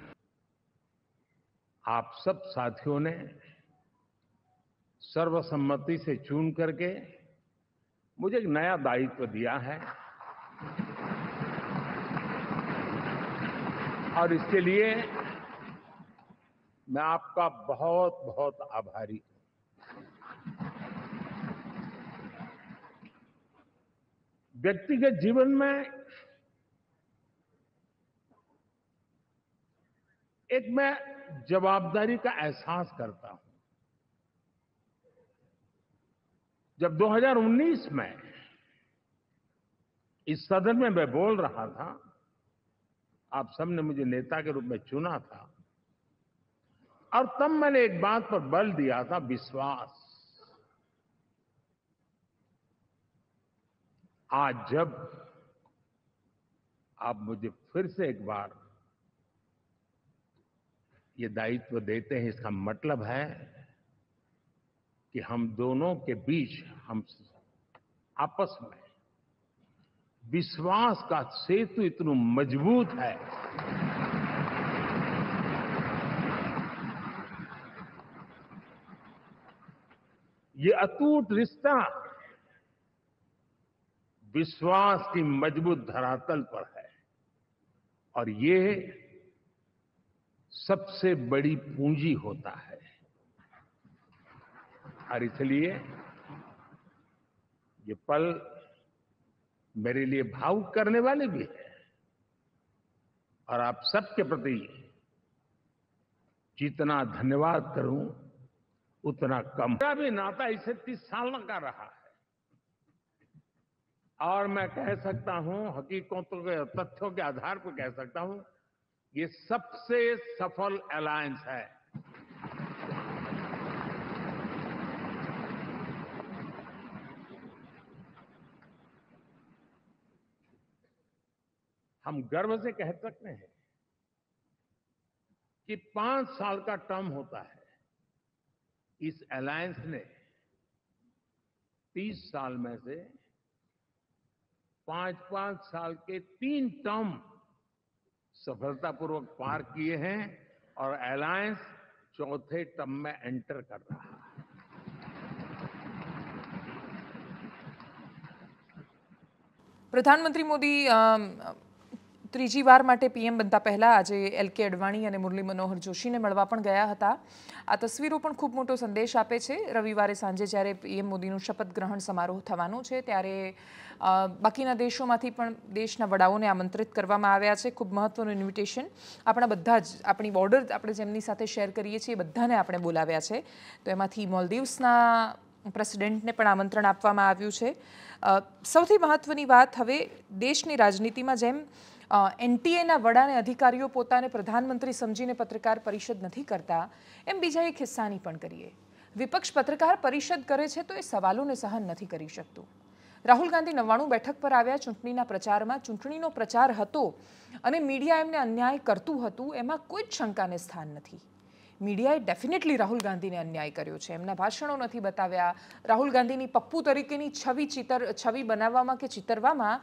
आप सब साथियों ने सर्वसम्मति से चुन करके मुझे एक नया दायित्व दिया है और इसके लिए मैं आपका बहुत बहुत आभारी हूं व्यक्ति के जीवन में एक मैं जवाबदारी का एहसास करता हूं जब 2019 में इस सदन में मैं बोल रहा था आप सबने मुझे नेता के रूप में चुना था और तब मैंने एक बात पर बल दिया था विश्वास आज जब आप मुझे फिर से एक बार ये दायित्व देते हैं इसका मतलब है कि हम दोनों के बीच हम आपस में विश्वास का सेतु इतना मजबूत है ये अटूट रिश्ता विश्वास की मजबूत धरातल पर है और ये सबसे बड़ी पूंजी होता है और इसलिए ये पल मेरे लिए भावुक करने वाले भी है और आप सबके प्रति जितना धन्यवाद करूं उतना कम मेरा भी नाता इसे तीस साल का रहा है और मैं कह सकता हूं हकीकतों के तो तथ्यों के आधार पर कह सकता हूं ये सबसे सफल अलायंस है हम गर्व से कह सकते हैं कि पांच साल का टर्म होता है इस अलायंस ने तीस साल में से पांच पांच साल के तीन टर्म सफलतापूर्वक पार किए हैं और अलायंस चौथे टर्म में एंटर कर रहा है प्रधानमंत्री मोदी ત્રીજી વાર માટે પીએમ બનતા પહેલાં આજે એલ કે અડવાણી અને મુરલી મનોહર જોશીને મળવા પણ ગયા હતા આ તસવીરો પણ ખૂબ મોટો સંદેશ આપે છે રવિવારે સાંજે જ્યારે પીએમ મોદીનું શપથ ગ્રહણ સમારોહ થવાનો છે ત્યારે બાકીના દેશોમાંથી પણ દેશના વડાઓને આમંત્રિત કરવામાં આવ્યા છે ખૂબ મહત્ત્વનું ઇન્વિટેશન આપણા બધા જ આપણી બોર્ડર આપણે જેમની સાથે શેર કરીએ છીએ બધાને આપણે બોલાવ્યા છે તો એમાંથી મોલદીવ્સના પ્રેસિડેન્ટને પણ આમંત્રણ આપવામાં આવ્યું છે સૌથી મહત્ત્વની વાત હવે દેશની રાજનીતિમાં જેમ એનટીએના વડાને અધિકારીઓ પોતાને પ્રધાનમંત્રી સમજીને પત્રકાર પરિષદ નથી કરતા એમ બીજા એક હિસ્સાની પણ કરીએ વિપક્ષ પત્રકાર પરિષદ કરે છે તો એ સવાલોને સહન નથી કરી શકતું રાહુલ ગાંધી નવ્વાણું બેઠક પર આવ્યા ચૂંટણીના પ્રચારમાં ચૂંટણીનો પ્રચાર હતો અને મીડિયા એમને અન્યાય કરતું હતું એમાં કોઈ જ શંકાને સ્થાન નથી મીડિયાએ ડેફિનેટલી રાહુલ ગાંધીને અન્યાય કર્યો છે એમના ભાષણો નથી બતાવ્યા રાહુલ ગાંધીની પપ્પુ તરીકેની છવી ચિતર છવી બનાવવામાં કે ચિતરવામાં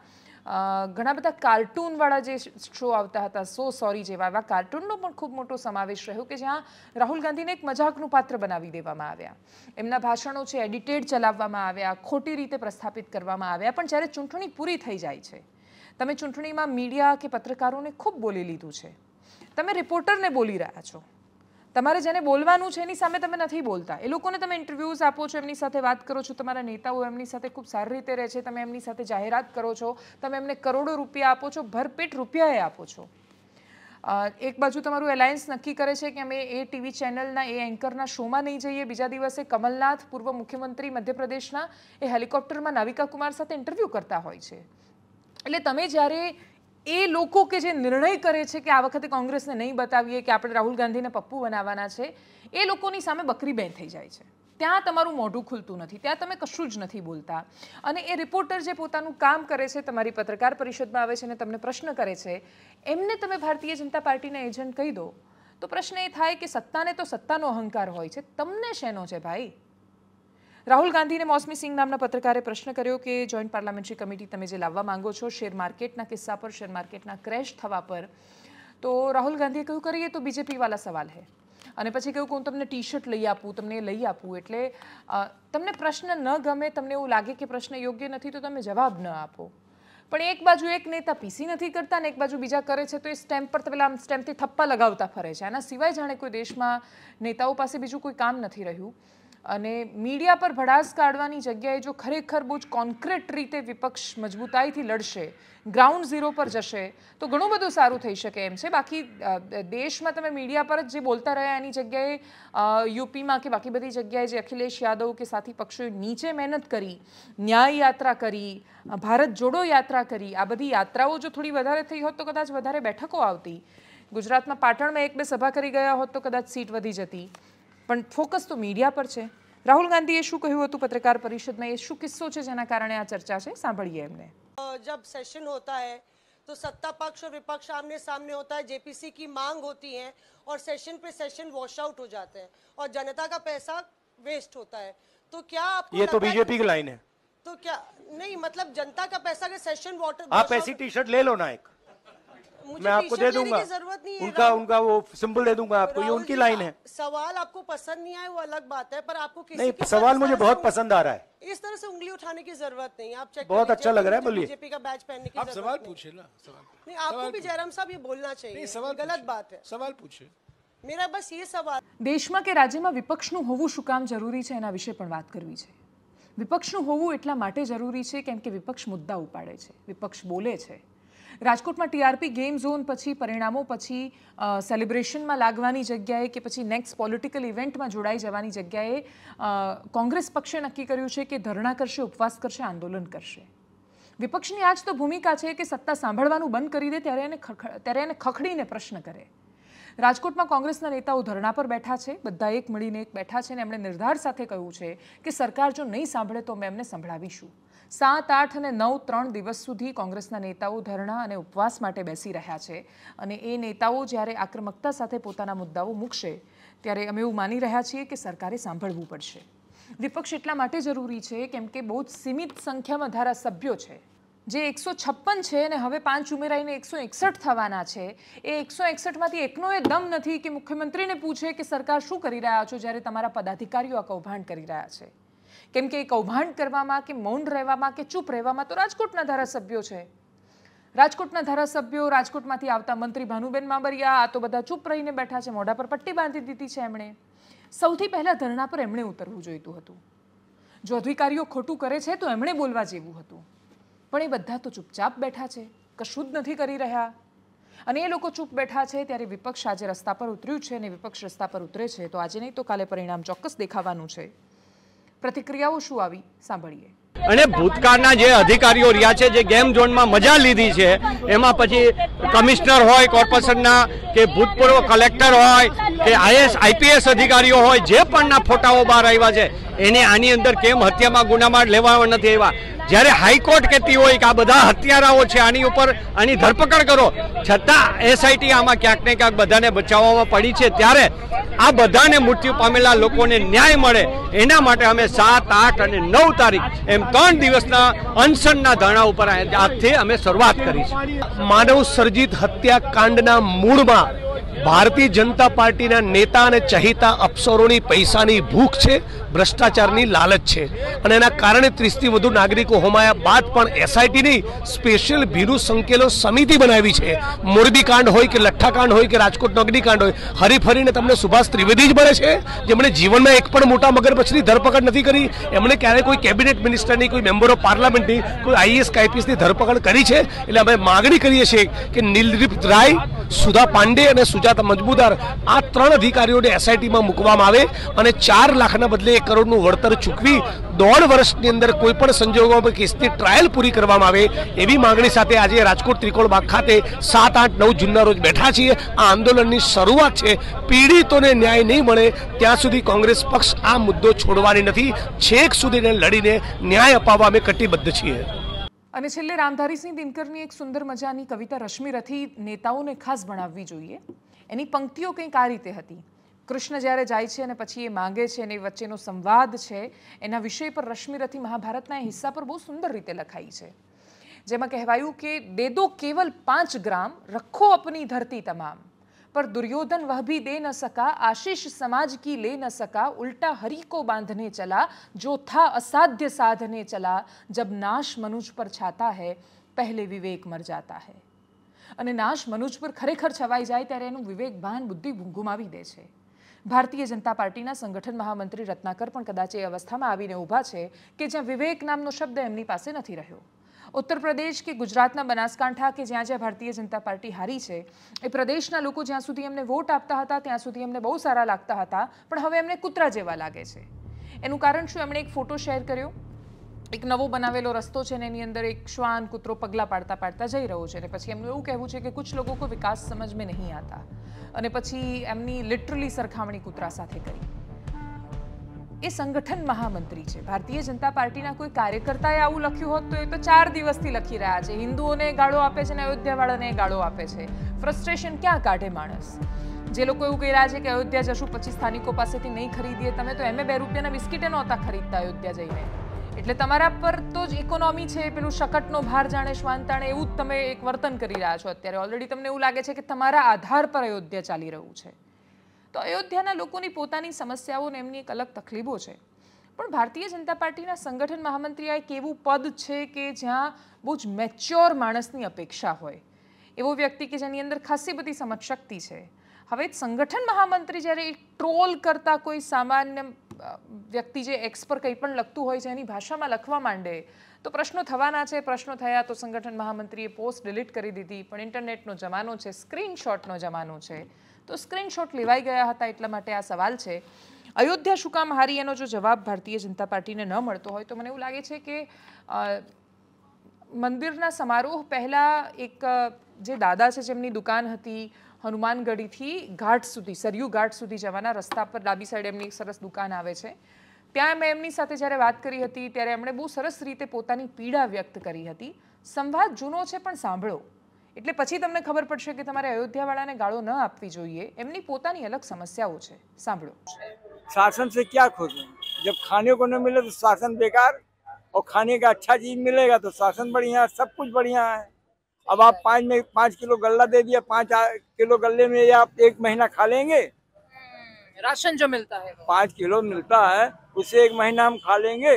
ઘણા બધા કાર્ટૂનવાળા જે શો આવતા હતા સો સોરી જેવા એવા કાર્ટૂનનો પણ ખૂબ મોટો સમાવેશ રહ્યો કે જ્યાં રાહુલ ગાંધીને એક મજાકનું પાત્ર બનાવી દેવામાં આવ્યા એમના ભાષણો છે એડિટેડ ચલાવવામાં આવ્યા ખોટી રીતે પ્રસ્થાપિત કરવામાં આવ્યા પણ જ્યારે ચૂંટણી પૂરી થઈ જાય છે તમે ચૂંટણીમાં મીડિયા કે પત્રકારોને ખૂબ બોલી લીધું છે તમે રિપોર્ટરને બોલી રહ્યા છો તમારે જેને બોલવાનું છે એની સામે તમે નથી બોલતા એ લોકોને તમે ઇન્ટરવ્યૂઝ આપો છો એમની સાથે વાત કરો છો તમારા નેતાઓ એમની સાથે ખૂબ સારી રીતે રહે છે તમે એમની સાથે જાહેરાત કરો છો તમે એમને કરોડો રૂપિયા આપો છો ભરપેટ રૂપિયાએ આપો છો એક બાજુ તમારું એલાયન્સ નક્કી કરે છે કે અમે એ ટીવી ચેનલના એ એન્કરના શોમાં નહીં જઈએ બીજા દિવસે કમલનાથ પૂર્વ મુખ્યમંત્રી મધ્યપ્રદેશના એ હેલિકોપ્ટરમાં નાવિકા કુમાર સાથે ઇન્ટરવ્યૂ કરતા હોય છે એટલે તમે જ્યારે એ લોકો કે જે નિર્ણય કરે છે કે આ વખતે કોંગ્રેસને નહીં બતાવીએ કે આપણે રાહુલ ગાંધીને પપ્પુ બનાવવાના છે એ લોકોની સામે બકરી બેન થઈ જાય છે ત્યાં તમારું મોઢું ખુલતું નથી ત્યાં તમે કશું જ નથી બોલતા અને એ રિપોર્ટર જે પોતાનું કામ કરે છે તમારી પત્રકાર પરિષદમાં આવે છે અને તમને પ્રશ્ન કરે છે એમને તમે ભારતીય જનતા પાર્ટીના એજન્ટ કહી દો તો પ્રશ્ન એ થાય કે સત્તાને તો સત્તાનો અહંકાર હોય છે તમને શેનો છે ભાઈ રાહુલ ગાંધીને મોસમી સિંહ નામના પત્રકારે પ્રશ્ન કર્યો કે જોઈન્ટ પાર્લામેન્ટરી કમિટી તમે જે લાવવા માંગો છો શેર માર્કેટના કિસ્સા પર શેર માર્કેટના ક્રેશ થવા પર તો રાહુલ ગાંધીએ કહ્યું કરીએ તો બીજેપીવાલા સવાલ હે અને પછી કહ્યું કે હું તમને ટી શર્ટ લઈ આપું તમને લઈ આપું એટલે તમને પ્રશ્ન ન ગમે તમને એવું લાગે કે પ્રશ્ન યોગ્ય નથી તો તમે જવાબ ન આપો પણ એક બાજુ એક નેતા પીસી નથી કરતા ને એક બાજુ બીજા કરે છે તો એ સ્ટેમ્પ પર પેલા આમ સ્ટેમ્પથી થપ્પા લગાવતા ફરે છે આના સિવાય જાણે કોઈ દેશમાં નેતાઓ પાસે બીજું કોઈ કામ નથી રહ્યું અને મીડિયા પર ભડાસ કાઢવાની જગ્યાએ જો ખરેખર બહુ જ કોન્ક્રીટ રીતે વિપક્ષ મજબૂતાઈથી લડશે ગ્રાઉન્ડ ઝીરો પર જશે તો ઘણું બધું સારું થઈ શકે એમ છે બાકી દેશમાં તમે મીડિયા પર જ જે બોલતા રહ્યા એની જગ્યાએ યુપીમાં કે બાકી બધી જગ્યાએ જે અખિલેશ યાદવ કે સાથી પક્ષોએ નીચે મહેનત કરી ન્યાય યાત્રા કરી ભારત જોડો યાત્રા કરી આ બધી યાત્રાઓ જો થોડી વધારે થઈ હોત તો કદાચ વધારે બેઠકો આવતી ગુજરાતમાં પાટણમાં એક બે સભા કરી ગયા હોત તો કદાચ સીટ વધી જતી पर फोकस तो मीडिया पर है राहुल गांधी शू कहूत पत्रकार परिषद में शू किस्सो કિસ્સો છે જેના કારણે આ ચર્ચા છે સાંભળીએ तो सत्ता पक्ष और विपक्ष आमने सामने होता है जेपीसी की मांग होती है और सेशन पे सेशन वॉश आउट हो जाते हैं और जनता का पैसा वेस्ट होता है तो क्या आपको ये तो बीजेपी की लाइन है तो क्या नहीं मतलब जनता का पैसा के सेशन वॉटर आप ऐसी टी शर्ट ले लो ना एक मैं आपको दे दूंगा उनका उनका वो सिंबल दे दूंगा आपको ये उनकी लाइन है सवाल आपको पसंद नहीं आए वो अलग बात है पर आपको किसी नहीं सवाल मुझे बहुत पसंद आ रहा है इस तरह से उंगली उठाने की जरूरत नहीं आप चेक बहुत अच्छा लग रहा है बोलिए बीजेपी का बैच पहनने की आप सवाल पूछे ना सवाल नहीं आपको भी जयराम साहब ये बोलना चाहिए सवाल गलत बात है सवाल पूछे મેરા બસ એ સવાલ દેશમાં કે રાજ્યમાં વિપક્ષનું હોવું શું કામ જરૂરી काम जरूरी है एना विषय કરવી છે વિપક્ષનું હોવું એટલા માટે જરૂરી છે કેમ કે વિપક્ષ મુદ્દા ઉપાડે છે વિપક્ષ બોલે છે રાજકોટમાં ટીઆરપી ગેમ ઝોન પછી પરિણામો પછી સેલિબ્રેશનમાં લાગવાની જગ્યાએ કે પછી નેક્સ્ટ પોલિટિકલ ઇવેન્ટમાં જોડાઈ જવાની જગ્યાએ કોંગ્રેસ પક્ષે નક્કી કર્યું છે કે ધરણા કરશે ઉપવાસ કરશે આંદોલન કરશે વિપક્ષની આજ તો ભૂમિકા છે કે સત્તા સાંભળવાનું બંધ કરી દે ત્યારે એને ત્યારે એને ખખડીને પ્રશ્ન કરે રાજકોટમાં કોંગ્રેસના નેતાઓ ધરણા પર બેઠા છે બધા એક મળીને એક બેઠા છે અને એમણે નિર્ધાર સાથે કહ્યું છે કે સરકાર જો નહીં સાંભળે તો અમે એમને સંભળાવીશું સાત આઠ અને નવ ત્રણ દિવસ સુધી કોંગ્રેસના નેતાઓ ધરણા અને ઉપવાસ માટે બેસી રહ્યા છે અને એ નેતાઓ જ્યારે આક્રમકતા સાથે પોતાના મુદ્દાઓ મૂકશે ત્યારે અમે એવું માની રહ્યા છીએ કે સરકારે સાંભળવું પડશે વિપક્ષ એટલા માટે જરૂરી છે કેમ કે બહુ જ સીમિત સંખ્યામાં ધારાસભ્યો છે જે એકસો છપ્પન છે અને હવે પાંચ ઉમેરાઈને એકસો એકસઠ થવાના છે એ એકસો એકસઠમાંથી એકનો એ દમ નથી કે મુખ્યમંત્રીને પૂછે કે સરકાર શું કરી રહ્યા છો જ્યારે તમારા પદાધિકારીઓ આ કૌભાંડ કરી રહ્યા છે કેમ કે કૌભાંડ કરવામાં કે મૌન રહેવામાં કે ચૂપ રહેવામાં તો રાજકોટના ધારાસભ્યો છે રાજકોટના ધારાસભ્યો રાજકોટમાંથી આવતા મંત્રી ભાનુબેન માબરિયા આ તો બધા ચૂપ રહીને બેઠા છે મોઢા પર પટ્ટી બાંધી દીધી છે એમણે સૌથી પહેલાં ધરણા પર એમણે ઉતરવું જોઈતું હતું જો અધિકારીઓ ખોટું કરે છે તો એમણે બોલવા જેવું હતું પણ એ બધા તો ચૂપચાપ બેઠા છે કશું જ નથી કરી રહ્યા અને એ લોકો ચૂપ બેઠા છે ત્યારે વિપક્ષ આજે રસ્તા પર ઉતર્યું છે અને વિપક્ષ રસ્તા પર ઉતરે છે તો આજે નહીં તો કાલે પરિણામ ચોક્કસ દેખાવાનું છે પ્રતિક્રિયાઓ શું આવી સાંભળીએ અને ભૂતકાળના જે અધિકારીઓ રહ્યા છે જે ગેમ ઝોનમાં મજા લીધી છે એમાં પછી કમિશનર હોય કોર્પોરેશનના કે ભૂતપૂર્વ કલેક્ટર હોય કે આઈએસ આઈપીએસ અધિકારીઓ હોય જે પણના ફોટાઓ બહાર આવ્યા છે એને આની અંદર કેમ હત્યામાં ગુનામાં લેવા નથી આવ્યા જ્યારે હાઈકોર્ટ કહેતી હોય કે આ બધા હત્યારાઓ છે આની ઉપર આની ધરપકડ કરો છતાં એસઆઈટી આમાં ક્યાંક ક્યાંક બધાને બચાવવામાં પડી છે ત્યારે આ બધાને મૃત્યુ પામેલા લોકોને ન્યાય મળે એના માટે અમે સાત આઠ અને નવ તારીખ એમ ત્રણ દિવસના અનશનના ધરણા ઉપર આજથી અમે શરૂઆત કરી છે માનવ સર્જિત હત્યાકાંડના મૂળમાં ભારતીય જનતા પાર્ટીના નેતા અને ચહિતા અફસરોની પૈસાની ભૂખ છે ભ્રષ્ટાચારની લાલચ છે અને એના કારણે ત્રીસથી વધુ નાગરિકો હોમાયા બાદ પણ એસઆઈટીની સ્પેશિયલ ભીરુ સંકેલો સમિતિ બનાવી છે મોરબી કાંડ હોય કે લઠ્ઠાકાંડ હોય કે રાજકોટ અગ્નિકાંડ હોય હરીફરીને તમને સુભાષ ત્રિવેદી જ મળે છે જેમણે જીવનમાં એક પણ મોટા મગરપછની ધરપકડ નથી કરી એમણે ક્યારેય કોઈ કેબિનેટ મિનિસ્ટરની કોઈ મેમ્બર ઓફ પાર્લામેન્ટની કોઈ આઈએસ e કાઈપીએસની ધરપકડ કરી છે એટલે અમે માગણી કરીએ છીએ કે નીલદીપ રાય સુધા પાંડે અને સુજાતા મજબૂદાર આ ત્રણ અધિકારીઓને એસઆઈટીમાં મૂકવામાં આવે અને ચાર લાખના બદલે કરોડનું વળતર ચૂકવી દોઢ વર્ષની અંદર કોઈ પણ સંજોગોમાં કેસની ટ્રાયલ પૂરી કરવામાં આવે એવી માંગણી સાથે આજે રાજકોટ ત્રિકોણ બાગ ખાતે સાત આઠ નવ જૂનના રોજ બેઠા છીએ આ આંદોલનની શરૂઆત છે પીડિતોને ન્યાય નહીં મળે ત્યાં સુધી કોંગ્રેસ પક્ષ આ મુદ્દો છોડવાની નથી છેક સુધીને લડીને ન્યાય અપાવવા અમે કટિબદ્ધ છીએ અને છેલ્લે રામધારીસિંહ દિનકરની એક સુંદર મજાની કવિતા રશ્મિ રથી નેતાઓને ખાસ ભણાવવી જોઈએ એની પંક્તિઓ કંઈક આ રીતે હતી કૃષ્ણ જ્યારે જાય છે અને પછી એ માંગે છે અને વચ્ચેનો સંવાદ છે એના વિષય પર રશ્મિરથી મહાભારતના એ હિસ્સા પર બહુ સુંદર રીતે લખાઈ છે જેમાં કહેવાયું કે દે દો કેવલ પાંચ ગ્રામ રખો અપની ધરતી તમામ પર દુર્યોધન વહ ભી દે ન સકા આશીષ સમાજ કી લે ન સકા ઉલ્ટા હરિકો બાંધને ચલા જો થા અસાધ્ય સાધને ચલા જબ નાશ મનુજ પર છાતા હૈ પહેલે વિવેક મર જાતા હૈ અને નાશ મનુજ પર ખરેખર છવાઈ જાય ત્યારે એનું વિવેક ભાન બુદ્ધિ ગુમાવી દે છે ભારતીય જનતા પાર્ટીના સંગઠન મહામંત્રી રત્નાકર પણ કદાચ એ અવસ્થામાં આવીને ઊભા છે કે જ્યાં વિવેક નામનો શબ્દ એમની પાસે નથી રહ્યો ઉત્તર પ્રદેશ કે ગુજરાતના બનાસકાંઠા કે જ્યાં જ્યાં ભારતીય જનતા પાર્ટી હારી છે એ પ્રદેશના લોકો જ્યાં સુધી એમને વોટ આપતા હતા ત્યાં સુધી એમને બહુ સારા લાગતા હતા પણ હવે એમને કૂતરા જેવા લાગે છે એનું કારણ શું એમણે એક ફોટો શેર કર્યો એક નવો બનાવેલો રસ્તો છે ને એની અંદર એક શ્વાન કૂતરો પગલાં પાડતા પાડતા જઈ રહ્યો છે અને પછી એમનું એવું કહેવું છે કે કુછ લોકો કો વિકાસ સમજ મેં નહીં આતા અને પછી એમની લિટરલી સરખામણી કૂતરા સાથે કરી એ સંગઠન મહામંત્રી છે ભારતીય જનતા પાર્ટીના કોઈ કાર્યકર્તાએ આવું લખ્યું હોત તો એ તો ચાર દિવસથી લખી રહ્યા છે હિન્દુઓને ગાળો આપે છે અને અયોધ્યાવાળાને ગાળો આપે છે ફ્રસ્ટ્રેશન ક્યાં કાઢે માણસ જે લોકો એવું કહી રહ્યા છે કે અયોધ્યા જશું પછી સ્થાનિકો પાસેથી નહીં ખરીદીએ તમે તો એમ બે રૂપિયાના બિસ્કીટે નહોતા ખરીદતા અયોધ્યા જઈને એટલે તમારા પર તો જ ઇકોનોમી છે પેલું શકટનો ભાર જાણે શ્વાંતાણે એવું જ તમે એક વર્તન કરી રહ્યા છો અત્યારે ઓલરેડી તમને એવું લાગે છે કે તમારા આધાર પર અયોધ્યા ચાલી રહ્યું છે તો અયોધ્યાના લોકોની પોતાની સમસ્યાઓ ને એમની એક અલગ તકલીફો છે પણ ભારતીય જનતા પાર્ટીના સંગઠન મહામંત્રી આ એક એવું પદ છે કે જ્યાં બહુ જ મેચ્યોર માણસની અપેક્ષા હોય એવો વ્યક્તિ કે જેની અંદર ખાસી બધી સમજશક્તિ છે હવે સંગઠન મહામંત્રી જ્યારે એક ટ્રોલ કરતા કોઈ સામાન્ય વ્યક્તિ જે એક્સ પર કંઈ પણ લખતું હોય છે એની ભાષામાં લખવા માંડે તો પ્રશ્નો થવાના છે પ્રશ્નો થયા તો સંગઠન મહામંત્રીએ પોસ્ટ ડિલીટ કરી દીધી પણ ઇન્ટરનેટનો જમાનો છે સ્ક્રીનશોટનો જમાનો છે તો સ્ક્રીનશોટ લેવાઈ ગયા હતા એટલા માટે આ સવાલ છે અયોધ્યા શું કામ હારી એનો જો જવાબ ભારતીય જનતા પાર્ટીને ન મળતો હોય તો મને એવું લાગે છે કે મંદિરના સમારોહ પહેલાં એક જે દાદા છે જેમની દુકાન હતી હનુમાનગઢીથી ઘાટ સુધી સરયુ ઘાટ સુધી જવાના રસ્તા પર ડાબી સાઈડ એમની એક સરસ દુકાન આવે છે ત્યાં મેં એમની સાથે જ્યારે વાત કરી હતી ત્યારે એમણે બહુ સરસ રીતે પોતાની પીડા વ્યક્ત કરી હતી સંવાદ જૂનો છે પણ સાંભળો એટલે પછી તમને ખબર પડશે કે તમારે અયોધ્યાવાળાને ગાળો ન આપવી જોઈએ એમની પોતાની અલગ સમસ્યાઓ છે સાંભળો શાસન સે ક્યાં ખોજો જબ ખાને કો ન મિલે તો શાસન બેકાર ઓ खाने का अच्छा चीज मिलेगा तो शासन बढ़िया सब कुछ बढ़िया है अब आप पाँच में पाँच किलो गल्ला दे दिया पाँच किलो गल्ले में आप एक महीना खा लेंगे हम्म, राशन जो मिलता है पाँच किलो मिलता है उसे एक महीना हम खा लेंगे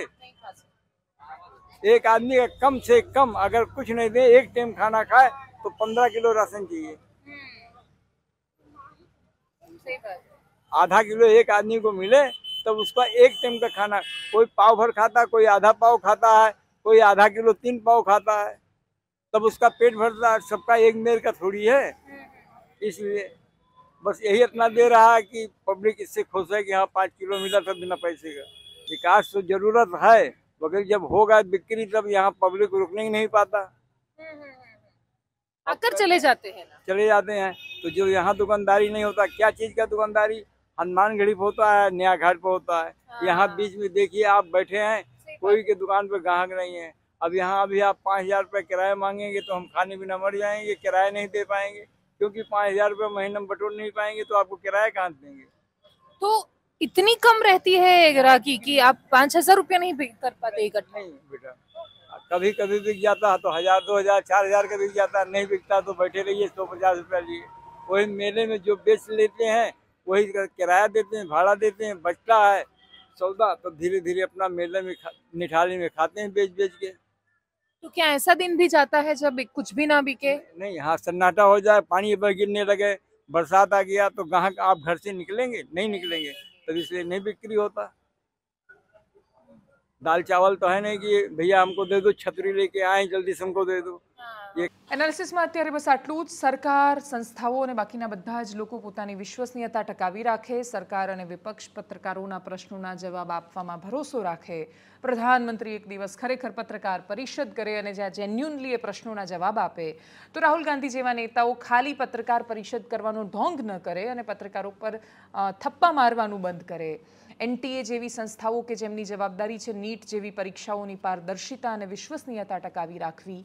एक आदमी का कम से कम अगर कुछ नहीं दे एक टाइम खाना खाए तो पंद्रह किलो राशन चाहिए हम्म, आधा किलो एक आदमी को मिले तब तो उसका एक टाइम का खाना कोई पाव भर खाता कोई आधा पाव खाता है कोई आधा किलो तीन पाव खाता है तब उसका पेट भरता सबका एक मेर का थोड़ी है इसलिए बस यही इतना दे रहा है कि पब्लिक इससे खुश है कि हाँ पाँच किलो मिला था बिना पैसे का विकास तो जरूरत है मगर जब होगा बिक्री तब यहाँ पब्लिक रुकने ही नहीं पाता आकर चले जाते हैं ना चले जाते हैं तो जो यहाँ दुकानदारी नहीं होता क्या चीज का दुकानदारी हनुमान पे होता है नया घाट पर होता है हाँ। यहाँ बीच में देखिए आप बैठे हैं कोई के दुकान पर ग्राहक नहीं है अब यहाँ अभी आप पाँच हज़ार रुपये किराया मांगेंगे तो हम खाने बिना मर जाएंगे किराया नहीं दे पाएंगे क्योंकि पाँच हज़ार रुपये महीने में बटोर नहीं पाएंगे तो आपको किराया कहाँ देंगे तो इतनी कम रहती है ग्राहकी की आप पाँच हज़ार रुपये नहीं कर पाते इकट्ठा बेटा कभी कभी बिक जाता है तो हज़ार दो हज़ार चार हज़ार का बिक जाता है नहीं बिकता तो बैठे रहिए सौ पचास रुपया लिए वही मेले में जो बेच लेते हैं वही किराया देते हैं भाड़ा देते हैं बचता है सौदा तो धीरे धीरे अपना मेले में निठाली में खाते हैं बेच बेच के तो क्या ऐसा दिन भी जाता है जब कुछ भी ना बिके नहीं यहाँ सन्नाटा हो जाए पानी गिरने लगे बरसात आ गया तो ग्राहक आप घर से निकलेंगे नहीं निकलेंगे तो इसलिए नहीं बिक्री होता दाल चावल तो है नहीं कि भैया हमको दे दो छतरी लेके आए જલ્દી से हमको દે દો એનાલિસિસમાં અત્યારે બસ આટલું જ સરકાર સંસ્થાઓ અને બાકીના બધા જ લોકો પોતાની વિશ્વસનીયતા ટકાવી રાખે સરકાર અને વિપક્ષ પત્રકારોના પ્રશ્નોના જવાબ આપવામાં ભરોસો રાખે પ્રધાનમંત્રી એક દિવસ ખરેખર પત્રકાર પરિષદ કરે અને જ્યાં જેન્યુનલી એ પ્રશ્નોના જવાબ આપે તો રાહુલ ગાંધી જેવા નેતાઓ ખાલી પત્રકાર પરિષદ કરવાનો ઢોંગ ન કરે અને પત્રકારો પર થપ્પા મારવાનું બંધ કરે એનટીએ જેવી સંસ્થાઓ કે જેમની જવાબદારી છે નીટ જેવી પરીક્ષાઓની પારદર્શિતા અને વિશ્વસનીયતા ટકાવી રાખવી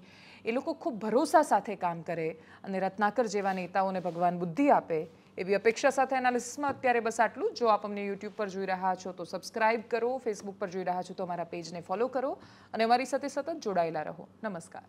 એ લોકો ખૂબ ભરોસા સાથે કામ કરે અને રત્નાકર જેવા નેતાઓને ભગવાન બુદ્ધિ આપે એવી અપેક્ષા સાથે એનાલિસિસમાં અત્યારે બસ આટલું જો આપ અમને યુટ્યુબ પર જોઈ રહ્યા છો તો સબસ્ક્રાઇબ કરો ફેસબુક પર જોઈ રહ્યા છો તો અમારા પેજને ફોલો કરો અને અમારી સાથે સતત જોડાયેલા રહો નમસ્કાર